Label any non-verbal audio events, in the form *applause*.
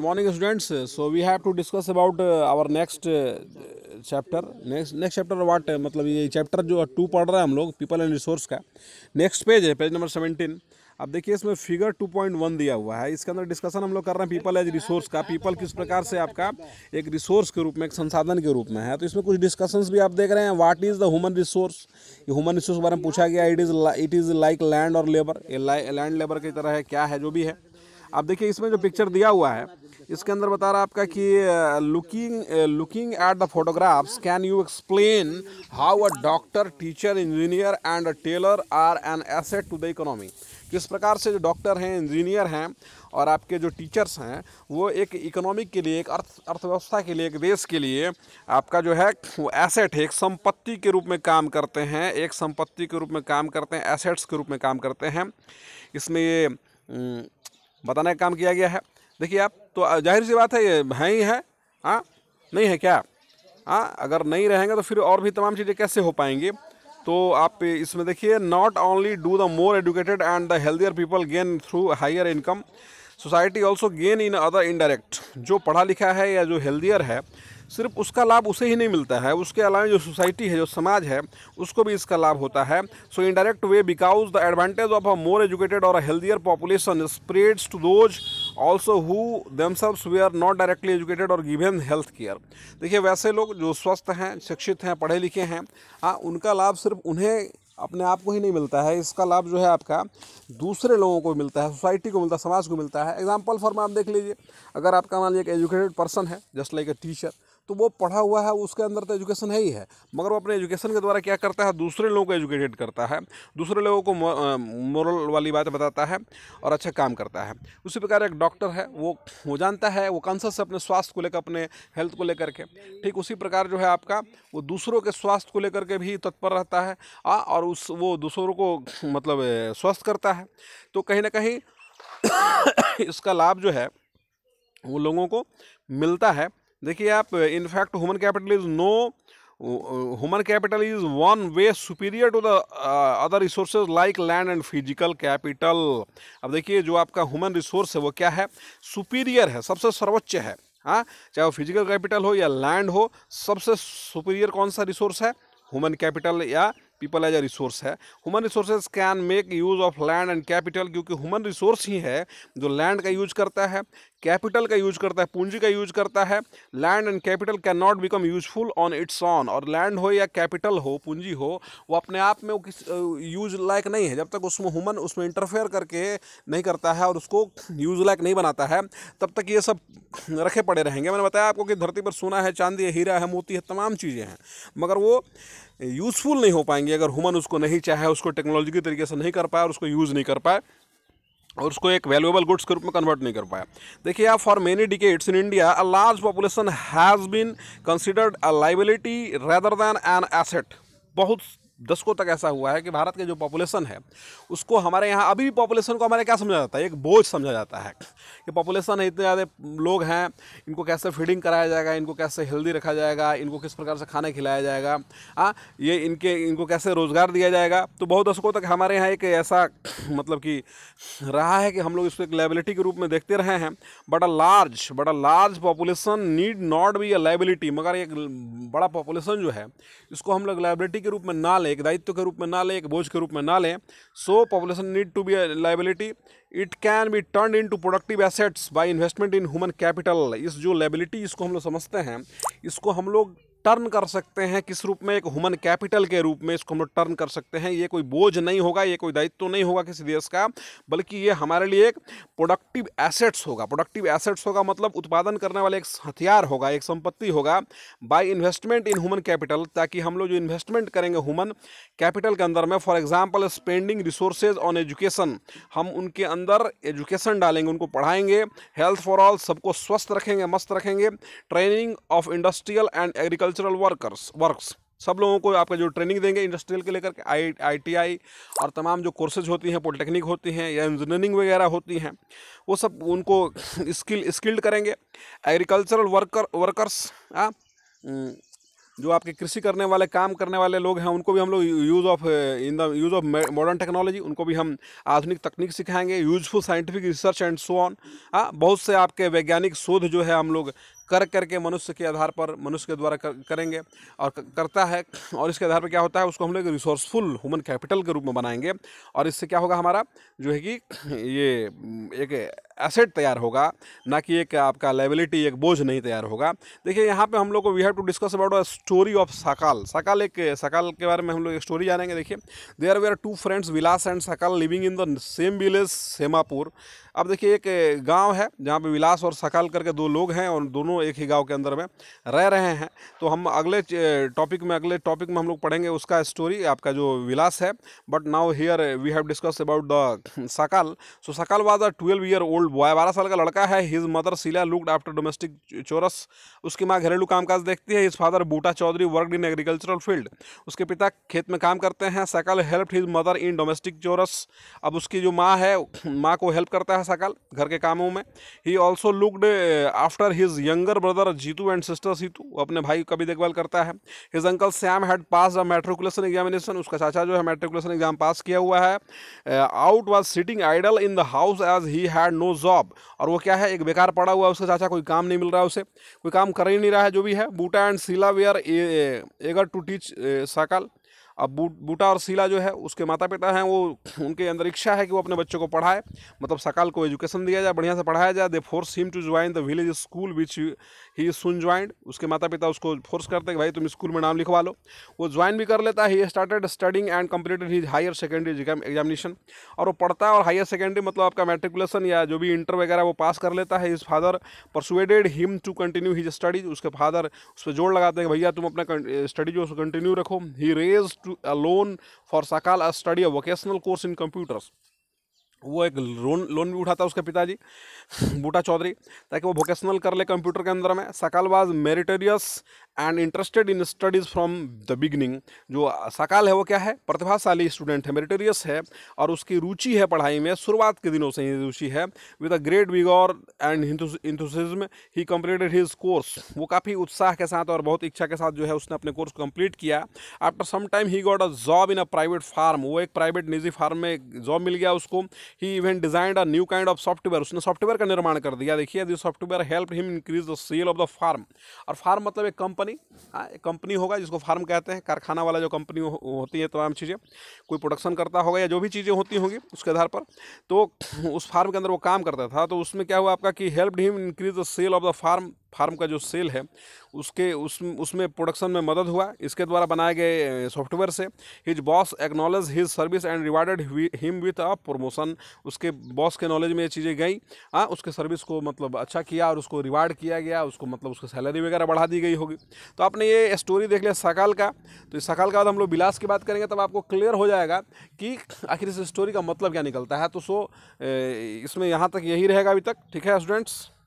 Good morning students so we have to discuss about our next chapter next next chapter next uh, uh, मतलब ये chapter जो to पढ़ रहे हैं हम लोग पीपल एंड रिसोर्स का नेक्स्ट पेज है पेज नंबर सेवेंटीन अब देखिए इसमें फिगर 2.1 दिया हुआ है इसके अंदर डिस्कशन हम लोग कर रहे हैं पीपल एज रिसोर्स का पीपल किस प्रकार से आपका एक रिसोर्स के रूप में एक संसाधन के रूप में है तो इसमें कुछ डिस्कशंस भी आप देख रहे हैं what is the human resource ये ह्यूमन रिसोर्स के बारे में पूछा गया it is it is like land और लेबर ये लैंड लेबर की तरह है क्या है जो भी है अब देखिए इसमें जो पिक्चर दिया हुआ है इसके अंदर बता रहा आपका कि looking looking at the photographs can you explain how a doctor teacher engineer and a tailor are an asset to the economy किस प्रकार से जो डॉक्टर हैं इंजीनियर हैं और आपके जो टीचर्स हैं वो एक इकोनॉमिक के लिए एक अर्थ अर्थव्यवस्था के लिए एक देश के लिए आपका जो है वो एसेट है एक संपत्ति के रूप में काम करते हैं एक संपत्ति के रूप में काम करते हैं एसेट्स के रूप में काम करते हैं इसमें ये बताने का काम किया गया है देखिए आप तो जाहिर सी बात है ये है ही है हाँ नहीं है क्या हाँ अगर नहीं रहेंगे तो फिर और भी तमाम चीज़ें कैसे हो पाएंगी तो आप इसमें देखिए not only do the more educated and the healthier people gain through higher income society also gain in other indirect जो पढ़ा लिखा है या जो हेल्दियर है सिर्फ उसका लाभ उसे ही नहीं मिलता है उसके अलावा जो सोसाइटी है जो समाज है उसको भी इसका लाभ होता है so indirect way because the advantage of a more educated और healthier population spreads to those also who themselves were not directly educated और गिवेन हेल्थ केयर देखिए वैसे लोग जो स्वस्थ हैं शिक्षित हैं पढ़े लिखे हैं हाँ उनका लाभ सिर्फ उन्हें अपने आप को ही नहीं मिलता है इसका लाभ जो है आपका दूसरे लोगों को मिलता है सोसाइटी को मिलता है समाज को मिलता है एग्जाम्पल फॉर में आप देख लीजिए अगर आपका मान लीजिए एक एजुकेटेड पर्सन है जस्ट लाइक ए टीचर तो वो पढ़ा हुआ है उसके अंदर तो एजुकेशन है ही है मगर वो अपने एजुकेशन के द्वारा क्या करता है दूसरे लोगों को एजुकेटेड करता है दूसरे लोगों को मॉरल वाली बात बताता है और अच्छा काम करता है उसी प्रकार एक डॉक्टर है वो वो जानता है वो कॉन्सस है अपने स्वास्थ्य को लेकर अपने हेल्थ को लेकर के ठीक उसी प्रकार जो है आपका वो दूसरों के स्वास्थ्य को लेकर के भी तत्पर रहता है और उस वो दूसरों को मतलब स्वस्थ करता है तो कहीं ना कहीं *coughs* इसका लाभ जो है वो लोगों को मिलता है देखिए आप in fact human capital is no human capital is one way superior to the other resources like land and physical capital अब देखिए जो आपका ह्यूमन रिसोर्स है वो क्या है सुपीरियर है सबसे सर्वोच्च है हाँ चाहे वो फिजिकल कैपिटल हो या लैंड हो सबसे सुपीरियर कौन सा रिसोर्स है ह्यूमन कैपिटल या पीपल एज ए रिसोर्स है human resources can make use of land and capital क्योंकि ह्यूमन रिसोर्स ही है जो लैंड का यूज करता है कैपिटल का यूज करता है पूंजी का यूज करता है land and capital can not become useful on its own और लैंड हो या कैपिटल हो पूंजी हो वो अपने आप में वो किस यूज लायक नहीं है जब तक उसमें ह्यूमन उसमें इंटरफेयर करके नहीं करता है और उसको यूज लायक नहीं बनाता है तब तक ये सब रखे पड़े रहेंगे मैंने बताया आपको कि धरती पर सोना है चांदी है हीरा है मोती है तमाम चीज़ें हैं मगर वो यूज़फुल नहीं हो पाएंगे अगर हुमन उसको नहीं चाहे उसको टेक्नोलॉजी के तरीके से नहीं कर पाए और उसको यूज़ नहीं कर पाए और उसको एक वैल्यूएबल गुड्स के रूप में कन्वर्ट नहीं कर पाया देखिए आप for many decades in India a large population has been considered a liability rather than an asset बहुत दशकों तक ऐसा हुआ है कि भारत के जो पॉपुलेशन है उसको हमारे यहाँ अभी भी पॉपुलेशन को हमारे क्या समझा जाता है एक बोझ समझा जाता है कि पॉपुलेशन है इतने ज़्यादा लोग हैं इनको कैसे फीडिंग कराया जाएगा इनको कैसे हेल्दी रखा जाएगा इनको किस प्रकार से खाना खिलाया जाएगा हाँ ये इनके इनको कैसे रोज़गार दिया जाएगा तो बहुत दशकों तक हमारे यहाँ एक ऐसा *clears throat* मतलब कि रहा है कि हम लोग इसको एक लाइबिलिटी के रूप में देखते रहे हैं but a large but a large population need not be a liability मगर एक बड़ा पॉपुलेशन जो है इसको हम लोग लाइबिलिटी के रूप में ना ले लें एक दायित्व के रूप में ना लें एक बोझ के रूप में ना लें so population need to be liability it can be turn in to productive assets by investment in human capital इस जो लाइबिलिटी इसको हम लोग समझते हैं इसको हम लोग टर्न कर सकते हैं किस रूप में एक ह्यूमन कैपिटल के रूप में इसको हम लोग टर्न कर सकते हैं ये कोई बोझ नहीं होगा ये कोई दायित्व तो नहीं होगा किसी देश का बल्कि ये हमारे लिए एक प्रोडक्टिव एसेट्स होगा प्रोडक्टिव एसेट्स होगा मतलब उत्पादन करने वाला एक हथियार होगा एक संपत्ति होगा by investment in human capital ताकि हम लोग जो इन्वेस्टमेंट करेंगे ह्यूमन कैपिटल के अंदर में for example spending resources on education हम उनके अंदर एजुकेशन डालेंगे उनको पढ़ाएंगे हेल्थ फॉर ऑल सबको स्वस्थ रखेंगे मस्त रखेंगे training of industrial and agriculture agricultural workers works सब लोगों को आपका जो ट्रेनिंग देंगे इंडस्ट्रियल के लेकर के आई आई और तमाम जो कोर्सेज होती हैं पॉलिटेक्निक होती हैं या इंजीनियरिंग वगैरह होती हैं वो सब उनको स्किल स्किल्ड करेंगे एग्रीकल्चरल वर्कर वर्कर्स आ, जो आपके कृषि करने वाले काम करने वाले लोग हैं उनको भी हम लोग use of in the use of modern technology उनको भी हम आधुनिक तकनीक सिखाएंगे useful scientific research and so on बहुत से आपके वैज्ञानिक शोध जो है हम लोग कर करके मनुष्य के आधार पर मनुष्य के द्वारा कर, करेंगे और करता है और इसके आधार पर क्या होता है उसको हम लोग रिसोर्सफुल ह्यूमन कैपिटल के रूप में बनाएंगे और इससे क्या होगा हमारा जो है कि ये एक एसेट तैयार होगा ना कि एक आपका लाइबिलिटी एक बोझ नहीं तैयार होगा देखिए यहाँ पे हम लोग को we have to discuss about a story of Sakal Sakal एक सकाल के बारे में हम लोग एक स्टोरी जानेंगे देखिए there were two friends Vilas and Sakal living in the same village Semapur अब देखिए एक गाँव है जहाँ पर विलास और सकाल करके दो लोग हैं और दोनों दोनों एक ही गांव के अंदर में रह रहे हैं तो हम अगले टॉपिक में अगले टॉपिक में हम लोग पढ़ेंगे उसका स्टोरी आपका जो विलास है but now here we have discuss about the Sakal so Sakal was a twelve year old boy बारह साल का लड़का है his mother Seela looked after domestic chores उसकी माँ घरेलू कामकाज देखती है his father Buta Chaudhary work in agricultural field उसके पिता खेत में काम करते हैं Sakal help his mother in domestic chores अब उसकी जो माँ है माँ को हेल्प करता है सकाल घर के कामों में ही also looked after his young younger brother Jeetu and sister Seetu अपने भाई का भी देखभाल करता है his uncle Sam had pass the matriculation examination उसका चाचा जो है मेट्रिकुलेशन एग्जाम पास किया हुआ है out was sitting idle in the house as he had no job और वो क्या है एक बेकार पड़ा हुआ है उसका चाचा कोई काम नहीं मिल रहा है उसे कोई काम कर ही नहीं रहा है जो भी है Buta and Seela were eager to teach Sakal अब बू बूटा और शीला जो है उसके माता पिता हैं वो उनके अंदर इच्छा है कि वो अपने बच्चों को पढ़ाए मतलब सकाल को एजुकेशन दिया जाए बढ़िया से पढ़ाया जाए they force him to join the village school which he soon joined उसके माता पिता उसको फोर्स करते हैं कि भाई तुम स्कूल में नाम लिखवा लो वो ज्वाइन भी कर लेता है he started studying and completed his higher secondary examination और वो पढ़ता है और हायर सेकेंडरी मतलब आपका मेट्रिकुलेशन या जो भी इंटर वगैरह वो पास कर लेता है his father persuaded him to continue his studies उसके फादर उस पर जोर लगाते हैं भैया तुम अपना स्टडी जो कंटिन्यू रखो he raise to alone for Sakal as study a vocational course in computers. वो एक लोन लोन भी उठाता उसके पिताजी बूटा चौधरी ताकि वो वोकेशनल कर ले कंप्यूटर के अंदर में Sakal was meritorious and interested in studies from the beginning जो सकाल है वो क्या है प्रतिभाशाली स्टूडेंट है मेरिटेरियस है और उसकी रुचि है पढ़ाई में शुरुआत के दिनों से ही रुचि है with a great vigour and enthusiasm he completed his course वो काफ़ी उत्साह के साथ और बहुत इच्छा के साथ जो है उसने अपने कोर्स कंप्लीट किया after some time he got a job in a private firm वो एक प्राइवेट निजी फार्म में जॉब मिल गया उसको he even designed a new kind of software उसने सॉफ्टवेयर का निर्माण कर दिया देखिए this software help him increase the sale of the firm और फार्म मतलब एक कंपनी हाँ एक कंपनी होगा जिसको फार्म कहते हैं कारखाना वाला जो कंपनी हो, होती है तमाम चीज़ें कोई प्रोडक्शन करता होगा या जो भी चीज़ें होती होंगी उसके आधार पर तो उस फार्म के अंदर वो काम करता था तो उसमें क्या हुआ आपका कि help him increase the sale of the firm firm का जो सेल है उसके उस उसमें प्रोडक्शन में मदद हुआ इसके द्वारा बनाए गए सॉफ्टवेयर से his boss acknowledge his service and rewarded him with a promotion उसके बॉस के नॉलेज में ये चीज़ें गई हाँ उसके सर्विस को मतलब अच्छा किया और उसको रिवार्ड किया गया उसको मतलब उसकी सैलरी वगैरह बढ़ा दी गई होगी तो आपने ये स्टोरी देख लिया सकाल का तो इस सकाल का बाद हम लोग बिलास की बात करेंगे तब आपको क्लियर हो जाएगा कि आखिर इस स्टोरी का मतलब क्या निकलता है तो सो इसमें यहाँ तक यही रहेगा अभी तक ठीक है स्टूडेंट्स